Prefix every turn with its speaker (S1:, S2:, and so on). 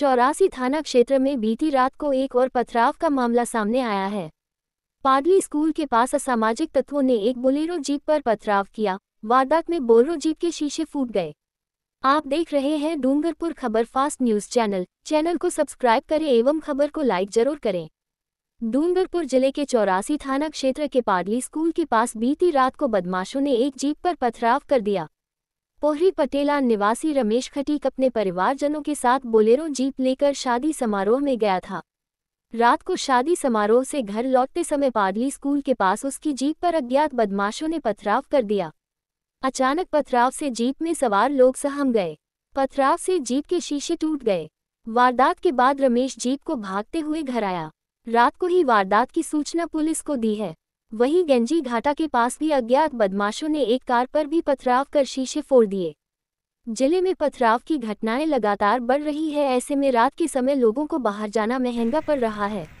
S1: चौरासी थाना क्षेत्र में बीती रात को एक और पथराव का मामला सामने आया है पाडली स्कूल के पास असामाजिक तत्वों ने एक बोलेरो जीप पर पथराव किया वारदात में बोलेरो जीप के शीशे फूट गए आप देख रहे हैं Dungarpur Khabar fast news channel channel को सब्सक्राइब करें एवं खबर को लाइक जरूर करें डूंगरपुर जिले के चौरासी थाना क्षेत्र के पाडली स्कूल के पास बीती रात को बदमाशों ने एक जीप पर पथराव कर दिया पोहरी पटेला निवासी रमेश खटीक अपने परिवारजनों के साथ बोलेरो जीप लेकर शादी समारोह में गया था रात को शादी समारोह से घर लौटते समय पाडली स्कूल के पास उसकी जीप पर अज्ञात बदमाशों ने पथराव कर दिया अचानक पथराव से जीप में सवार लोग सहम गए पथराव से जीप के शीशे टूट गए वारदात के बाद रमेश जीप को भागते हुए घर आया रात को ही वारदात की सूचना पुलिस को दी है वहीं गेंजी घाटा के पास भी अज्ञात बदमाशों ने एक कार पर भी पथराव कर शीशे फोड़ दिए जिले में पथराव की घटनाएं लगातार बढ़ रही है ऐसे में रात के समय लोगों को बाहर जाना महंगा पड़ रहा है